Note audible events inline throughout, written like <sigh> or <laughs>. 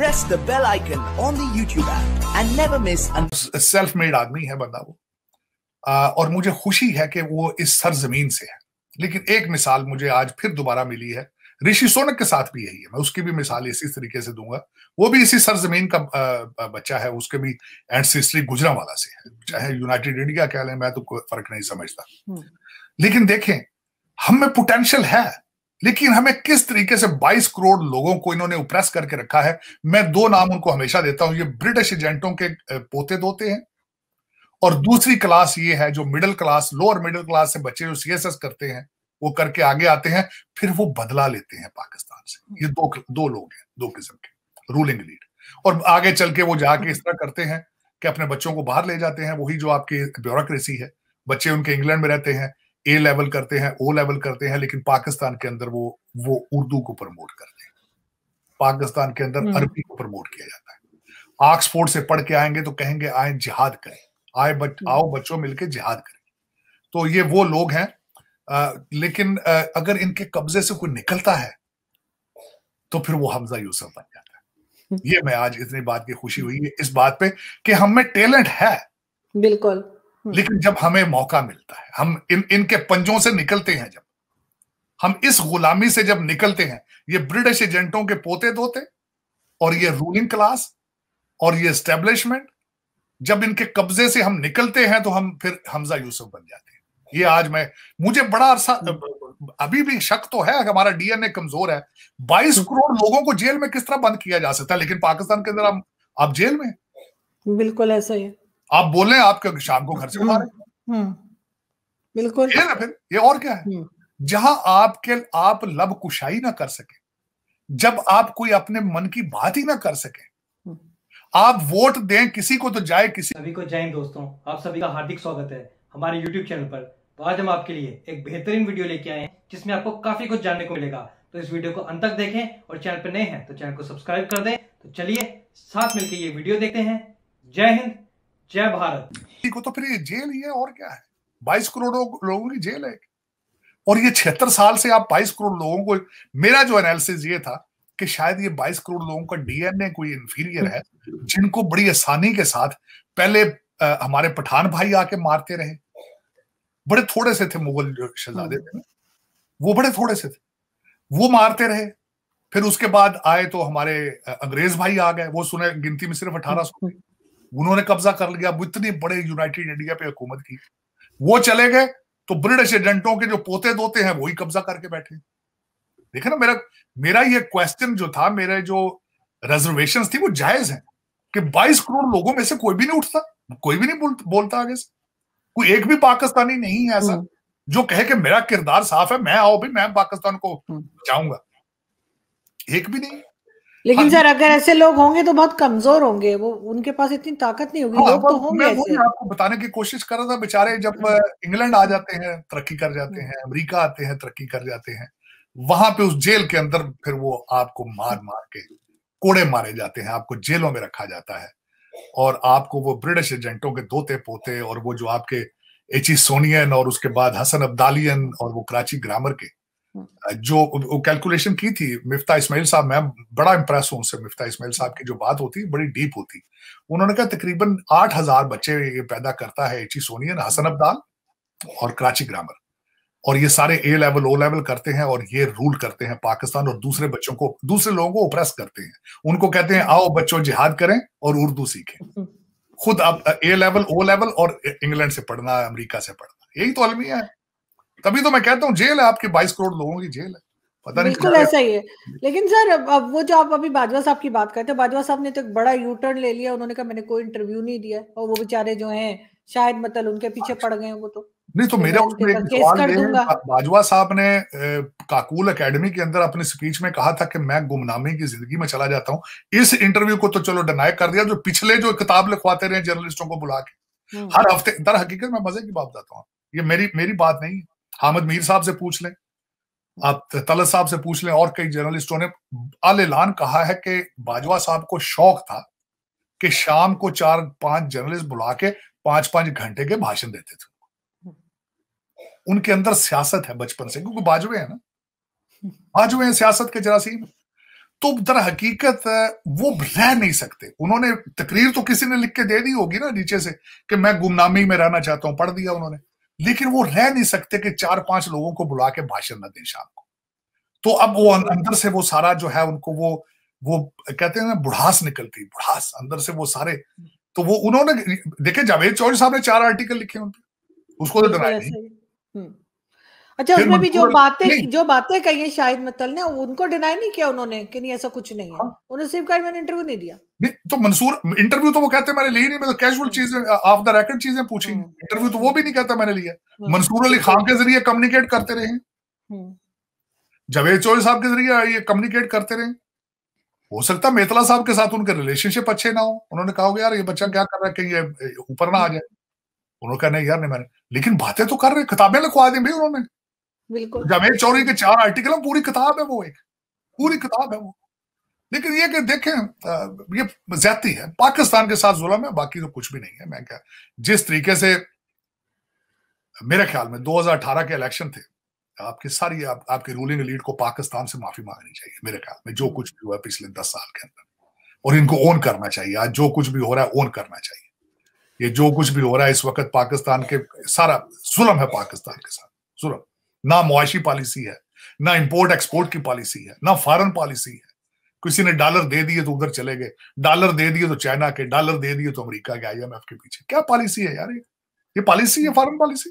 Press the bell icon on the YouTube app and never miss a self made आदमी है बंदा वो और मुझे खुशी है कि वो इस सरजमीन से है लेकिन एक मिसाल मुझे आज फिर दोबारा मिली है ऋषि सोनक के साथ भी यही है मैं उसकी भी मिसाल इसी तरीके से दूंगा वो भी इसी सरजमीन का बच्चा है उसके भी एंसेस्ट्री गुजरा वाला से है चाहे यूनाइटेड इंडिया कह लें मैं तो कोई फर्क नहीं समझता हम्म। लेकिन देखें हम में पोटेंशियल है लेकिन हमें किस तरीके से 22 करोड़ लोगों को इन्होंने उप्रेस करके रखा है मैं दो नाम उनको हमेशा देता हूं ये ब्रिटिश एजेंटों के पोते दोते हैं और दूसरी क्लास ये है जो middle class lower middle class से बच्चे जो सी करते हैं वो करके आगे आते हैं फिर वो बदला लेते हैं पाकिस्तान से ये दो दो लोग हैं दो किस्म के रूलिंग लीड और आगे चल के वो जाके इस तरह करते हैं कि अपने बच्चों को बाहर ले जाते हैं वही जो आपकी ब्यूरोक्रेसी है बच्चे उनके इंग्लैंड में रहते हैं ए लेवल करते हैं ओ लेवल करते हैं लेकिन पाकिस्तान के अंदर वो वो उर्दू को प्रमोट करते हैं पाकिस्तान के अंदर हम्म। अरबी को प्रमोट किया जाता है ऑक्सफोर्ड से पढ़ के आएंगे तो कहेंगे आए जिहाद करें आए बच हम्म। आओ बच्चों मिलके जिहाद करें तो ये वो लोग हैं आ, लेकिन आ, अगर इनके कब्जे से कोई निकलता है तो फिर वो हमजा यूसुफ बन जाता है हम्म। ये मैं आज इतनी बात की खुशी हुई है इस बात पे कि हम में टैलेंट है बिल्कुल हम्म। लेकिन जब हमें मौका मिलता है हम इन इनके पंजों से निकलते हैं जब हम इस गुलामी से जब निकलते हैं ये ब्रिटिश एजेंटों के पोते धोते और ये रूलिंग क्लास और ये स्टेब्लिशमेंट जब इनके कब्जे से हम निकलते हैं तो हम फिर हमजा यूसुफ बन जाते हैं ये आज मैं मुझे बड़ा अरसा हम्म। अभी भी शक तो है हमारा डीएनए कमजोर है बाईस हम्म। करोड़ लोगों को जेल में किस तरह बंद किया जा सकता है लेकिन पाकिस्तान के अंदर हम आप जेल में बिल्कुल ऐसा ही है आप बोले आपके शाम को घर से मारे हम्म, हम्म। बिल्कुल ये ना फिर ये और क्या है हम्म। जहां आपके आप लब कुशाई ना कर सके जब आप कोई अपने मन की बात ही ना कर सके आप वोट दें किसी को तो जाए किसी सभी को जय दोस्तों आप सभी का हार्दिक स्वागत है हमारे YouTube चैनल पर तो आज हम आपके लिए एक बेहतरीन वीडियो लेके आए हैं जिसमें आपको काफी कुछ जानने को मिलेगा तो इस वीडियो को अंत तक देखें और चैनल पर नए हैं तो चैनल को सब्सक्राइब कर दें तो चलिए साथ मिलकर ये वीडियो देखते हैं जय हिंद जय भारत को तो फिर ये जेल ही है और क्या है बाईस करोड़ लोगों की जेल है और ये छिहत्तर साल से आप बाईस करोड़ लोगों को मेरा जो एनालिसिस ये था कि शायद ये बाईस करोड़ लोगों का डीएनए कोई इंफीरियर है जिनको बड़ी आसानी के साथ पहले आ, हमारे पठान भाई आके मारते रहे बड़े थोड़े से थे मुगल शहजादे थे वो बड़े थोड़े से थे वो मारते रहे फिर उसके बाद आए तो हमारे अंग्रेज भाई आ गए वो सुने गिनती में सिर्फ अठारह सौ उन्होंने कब्जा कर लिया वो इतने बड़े यूनाइटेड इंडिया पे हुकूमत की वो चले गए तो ब्रिटिश एजेंटों के जो पोते दोते हैं वही कब्जा करके बैठे देखे ना मेरा मेरा ये क्वेश्चन जो था मेरे जो रिजर्वेशन थी वो जायज है कि 22 करोड़ लोगों में से कोई भी नहीं उठता कोई भी नहीं बोल, बोलता आगे से कोई एक भी पाकिस्तानी नहीं है ऐसा हम्म। जो कहे कि मेरा किरदार साफ है मैं आओ भी मैं पाकिस्तान को जाऊंगा हम्म। एक भी नहीं लेकिन हाँ। सर अगर ऐसे लोग होंगे तो बहुत कमजोर होंगे वो उनके पास इतनी ताकत नहीं होगी हाँ, लोग तो होंगे मैं ऐसे। आपको बताने की कोशिश कर रहा था बेचारे जब हम्म। इंग्लैंड आ जाते हैं तरक्की कर जाते हैं हम्म। अमेरिका आते हैं तरक्की कर जाते हैं वहां पे उस जेल के अंदर फिर वो आपको मार मार हम्म। के कोड़े मारे जाते हैं आपको जेलों में रखा जाता है और आपको वो ब्रिटिश एजेंटों के दोते पोते और वो जो आपके एची सोनियन और उसके बाद हसन अब्दालियन और वो कराची ग्रामर के जो कैलकुलेशन की थी मिफ्ता इस्माइल साहब मैं बड़ा इंप्रेस हूं उनसे मिफ्ता इस्माइल साहब की जो बात होती बड़ी डीप होती उन्होंने कहा तकरीबन आठ हजार बच्चे ये पैदा करता है एची सोनियन हसन अब्दाल और कराची ग्रामर और ये सारे ए लेवल ओ लेवल करते हैं और ये रूल करते हैं पाकिस्तान और दूसरे बच्चों को दूसरे लोगों को ओप्रेस करते हैं उनको कहते हैं आओ बच्चों जिहाद करें और उर्दू सीखें खुद अब ए लेवल ओ लेवल और इंग्लैंड से पढ़ना अमेरिका से पढ़ना यही तो अलमिया है तभी तो मैं कहता हूँ जेल है आपके बाईस करोड़ लोगों की जेल है पता बिल्कुल ऐसा ही है लेकिन सर अब वो जो आप अभी बाजवा साहब की बात करते हैं बाजवा साहब ने तो एक बड़ा यू टर्न ले लिया उन्होंने कहा मैंने कोई इंटरव्यू नहीं दिया और वो बेचारे जो हैं शायद मतलब उनके पीछे अच्छा। पड़ गए वो तो नहीं तो, तो मेरा बाजवा साहब ने काकुल एकेडमी के अंदर अपने स्पीच में कहा था कि मैं गुमनामी की जिंदगी में चला जाता हूँ इस इंटरव्यू को तो चलो डिनाई कर दिया जो पिछले जो किताब लिखवाते रहे जर्नलिस्टों को बुला के हम्म। हर हफ्ते दर हकीकत में मजे की बात बताता हूँ ये मेरी मेरी बात नहीं है हामिद मीर साहब से पूछ लें आप तलत साहब से पूछ लें और कई जर्नलिस्टों ने अलान कहा है कि बाजवा साहब को शौक था कि शाम को चार पांच जर्नलिस्ट बुला के पांच पांच घंटे के भाषण देते थे उनके अंदर सियासत है बचपन से क्योंकि बाजवे है ना बाजवे हैं सियासत के जरासीम तो दर हकीकत वो रह नहीं सकते उन्होंने तकरीर तो किसी ने लिख के दे दी होगी ना नीचे से कि मैं गुमनामी में रहना चाहता हूं पढ़ दिया उन्होंने लेकिन वो रह नहीं सकते कि चार पांच लोगों को बुला के भाषण न दें शाम को तो अब वो अं-, अंदर से वो सारा जो है उनको वो वो कहते हैं ना बुढ़ास निकलती बुढ़ास अंदर से वो सारे तो वो उन्होंने देखे जावेद चौधरी साहब ने चार आर्टिकल लिखे उनके उसको तो डराया नहीं हम्म। अच्छा उसमें भी जो मतलब बातें जो बातें कही है शाहिद मित्तल ने उनको डिनाई नहीं किया उन्होंने कि नहीं ऐसा कुछ नहीं है हाँ। उन्होंने सिर्फ कहा मैंने इंटरव्यू नहीं दिया नहीं तो मंसूर इंटरव्यू तो वो कहते मैंने ली नहीं मैं तो कैजुअल चीजें ऑफ द रैकेट चीजें पूछी इंटरव्यू हाँ। तो वो भी नहीं कहता मैंने लिया हाँ। मंसूर अली खान के जरिए कम्युनिकेट करते रहे जावेद चौधरी साहब के जरिए ये कम्युनिकेट करते रहे हो सकता मेतला साहब के साथ उनके रिलेशनशिप अच्छे ना हो उन्होंने कहा होगा यार ये बच्चा क्या कर रहा है कि ये ऊपर ना आ जाए उन्होंने कहा नहीं यार नहीं मैंने लेकिन बातें तो कर रहे किताबें लिखवा दी भाई उन्होंने बिल्कुल जावेद चौधरी के चार आर्टिकल हैं पूरी किताब है वो एक पूरी किताब है वो लेकिन ये कि देखें ये ज्यादा है पाकिस्तान के साथ जुलम है बाकी तो कुछ भी नहीं है मैं क्या जिस तरीके से मेरे ख्याल में 2018 के इलेक्शन थे आपके सारी आप, आपके रूलिंग लीड को पाकिस्तान से माफी मांगनी चाहिए मेरे ख्याल में जो कुछ भी हुआ पिछले दस साल के अंदर और इनको ओन करना चाहिए आज जो कुछ भी हो रहा है ओन करना चाहिए ये जो कुछ भी हो रहा है इस वक्त पाकिस्तान के सारा जुलम है पाकिस्तान के साथ जुलम ना मुआशी पॉलिसी है ना इंपोर्ट एक्सपोर्ट की पॉलिसी है ना फॉरन पॉलिसी है किसी ने डॉलर दे दिए तो उधर चले गए डॉलर दे दिए तो चाइना के डॉलर दे दिए तो अमेरिका के एफ के पीछे क्या पॉलिसी है यार ये ये पॉलिसी है फॉरन पॉलिसी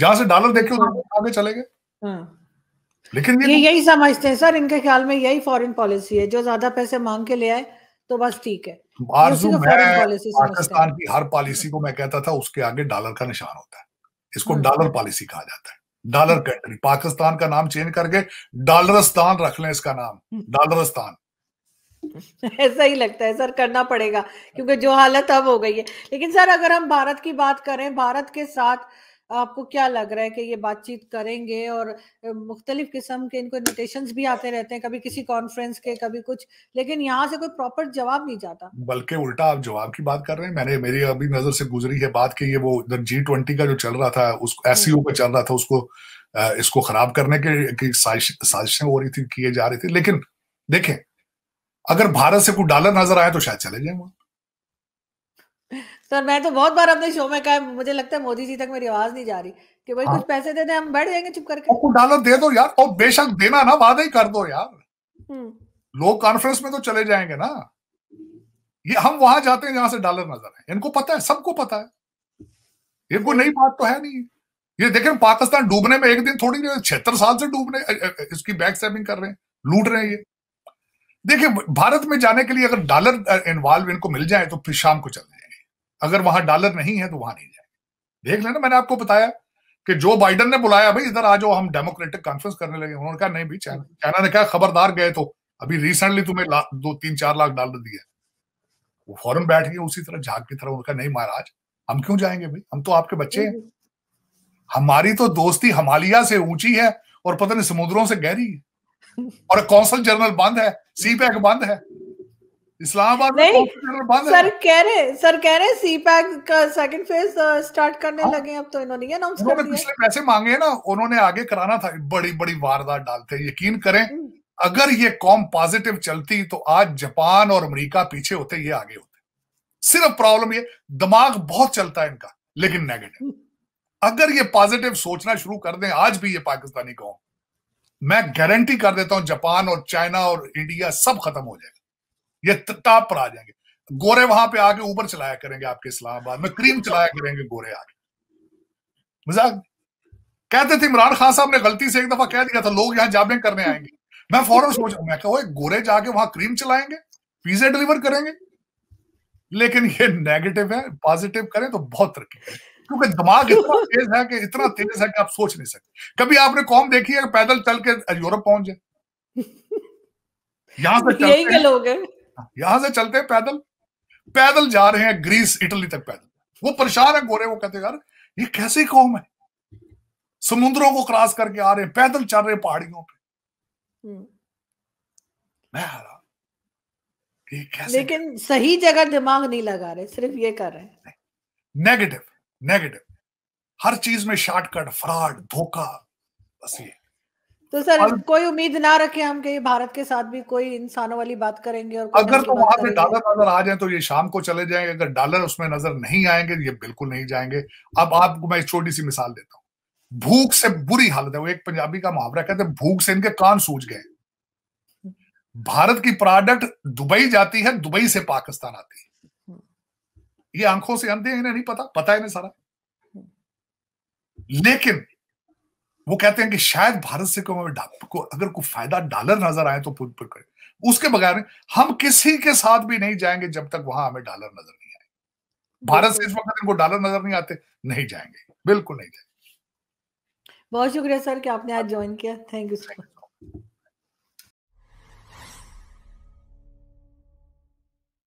जहां से डॉलर देखे उधर हाँ। आगे चले गए हाँ। लेकिन ये, ये यही समझते हैं सर इनके ख्याल में यही फॉरेन पॉलिसी है जो ज्यादा पैसे मांग के ले आए तो बस ठीक है आरजू मैं पाकिस्तान की हर पॉलिसी को मैं कहता था उसके आगे डॉलर का निशान होता है इसको डॉलर हाँ। पॉलिसी कहा जाता है डॉलर कंट्री पाकिस्तान का नाम चेंज करके डॉलरस्तान रख लें इसका नाम <laughs> डॉलरस्तान ऐसा ही लगता है सर करना पड़ेगा क्योंकि जो हालत अब हो गई है लेकिन सर अगर हम भारत की बात करें भारत के साथ आपको क्या लग रहा है कि ये बातचीत करेंगे और मुख्तलिफ किस्म के इनको इन्विटेशन भी आते रहते हैं कभी किसी कॉन्फ्रेंस के कभी कुछ लेकिन यहाँ से कोई प्रॉपर जवाब नहीं जाता बल्कि उल्टा आप जवाब की बात कर रहे हैं मैंने मेरी अभी नजर से गुजरी है बात की ये वो जी ट्वेंटी का जो चल रहा था उसको एस सी ओ का चल रहा था उसको इसको खराब करने के, साजिशें हो रही थी किए जा रही थी लेकिन देखें अगर भारत से कोई डॉलर नजर आए तो शायद चले जाए वहां सर मैं तो बहुत बार अपने शो में कहा मुझे लगता है मोदी जी तक मेरी आवाज नहीं जा रही कि भाई हाँ। कुछ पैसे दे दे हम बैठ जाएंगे चुप करके आपको डालो दे दो यार और बेशक देना ना वादा ही कर दो यार हम्म। लोग कॉन्फ्रेंस में तो चले जाएंगे ना ये हम वहां जाते हैं जहां से डॉलर नजर है इनको पता है सबको पता है इनको नई बात तो है नहीं ये देखें पाकिस्तान डूबने में एक दिन थोड़ी नहीं छिहत्तर साल से डूबने इसकी बैक सेविंग कर रहे हैं लूट रहे हैं ये देखिए भारत में जाने के लिए अगर डॉलर इन्वॉल्व इनको मिल जाए तो फिर शाम को चले अगर वहां डॉलर नहीं है तो वहां नहीं जाएंगे देख लेना मैंने आपको बताया कि जो बाइडन ने बुलाया भाई इधर आ जाओ हम डेमोक्रेटिक कॉन्फ्रेंस करने लगे उन्होंने कहा नहीं भाई चाइना हम्म। चाइना ने कहा खबरदार गए तो अभी रिसेंटली तुम्हें दो तीन चार लाख डॉलर दिया वो फॉरन बैठ गए उसी तरह झाग की तरह उनका नहीं महाराज हम क्यों जाएंगे भाई हम तो आपके बच्चे हैं हम्म। हमारी तो दोस्ती हमालिया से ऊंची है और पता नहीं समुद्रों से गहरी है और कौंसल जनरल बंद है सी बंद है इस्लामाबाद में बंद सर कह रहे सर कह रहे सी पैक का सेकंड फेज स्टार्ट करने हाँ? लगे अब तो इन्होंने ये अनाउंस कर दिया पिछले पैसे मांगे ना उन्होंने आगे कराना था बड़ी बड़ी वारदात डालते यकीन करें हम्म। अगर ये कॉम पॉजिटिव चलती तो आज जापान और अमेरिका पीछे होते ये आगे होते सिर्फ प्रॉब्लम ये दिमाग बहुत चलता है इनका लेकिन नेगेटिव हम्म। अगर ये पॉजिटिव सोचना शुरू कर दें आज भी ये पाकिस्तानी कौम मैं गारंटी कर देता हूं जापान और चाइना और इंडिया सब खत्म हो जाएगा ये ताप पर आ जाएंगे गोरे वहां पे आके ऊपर चलाया करेंगे आपके इस्लामाबाद में क्रीम चलाया करेंगे गोरे आके मजाक कहते थे इमरान खान साहब ने गलती से एक दफा कह दिया था लोग यहाँ जाबे करने आएंगे मैं फौरन सोच रहा मैं कहा गोरे जाके वहां क्रीम चलाएंगे पिज्जा डिलीवर करेंगे लेकिन ये नेगेटिव है पॉजिटिव करें तो बहुत तरक्की करें क्योंकि दिमाग इतना <laughs> तेज है कि इतना तेज है कि आप सोच नहीं सकते कभी आपने कौम देखी है पैदल चल के यूरोप पहुंच जाए <laughs> यहां से चलते लोग हैं यहां से चलते हैं पैदल पैदल जा रहे हैं ग्रीस इटली तक पैदल वो परेशान है गोरे वो कहते यार ये कैसी कौम है समुद्रों को क्रॉस करके आ रहे हैं पैदल चल रहे पहाड़ियों पे हम्म। मैं लेकिन सही जगह दिमाग नहीं लगा रहे सिर्फ ये कर रहे हैं नेगेटिव नेगेटिव हर चीज में शॉर्टकट फ्रॉड धोखा बस ये तो सर और, कोई उम्मीद ना रखे हम कि भारत के साथ भी कोई इंसानों वाली बात करेंगे और अगर तो वहां पे डॉलर नजर आ जाए तो ये शाम को चले जाएंगे अगर डॉलर उसमें नजर नहीं आएंगे ये बिल्कुल नहीं जाएंगे अब आपको मैं एक छोटी सी मिसाल देता हूँ भूख से बुरी हालत है वो एक पंजाबी का मुहावरा कहते हैं भूख से इनके कान सूझ गए भारत की प्रोडक्ट दुबई जाती है दुबई से पाकिस्तान आती है ये आंखों से अंधे इन्हें नहीं पता पता है ना सारा लेकिन वो कहते हैं कि शायद भारत से को अगर कोई फायदा डॉलर नजर आए तो पुल पर करें उसके बगैर हम किसी के साथ भी नहीं जाएंगे जब तक वहां हमें डॉलर नजर नहीं आए भारत से इस वक्त इनको डॉलर नजर नहीं आते नहीं जाएंगे बिल्कुल नहीं जाएंगे बहुत शुक्रिया सर कि आपने आज ज्वाइन किया थैंक यू सो मच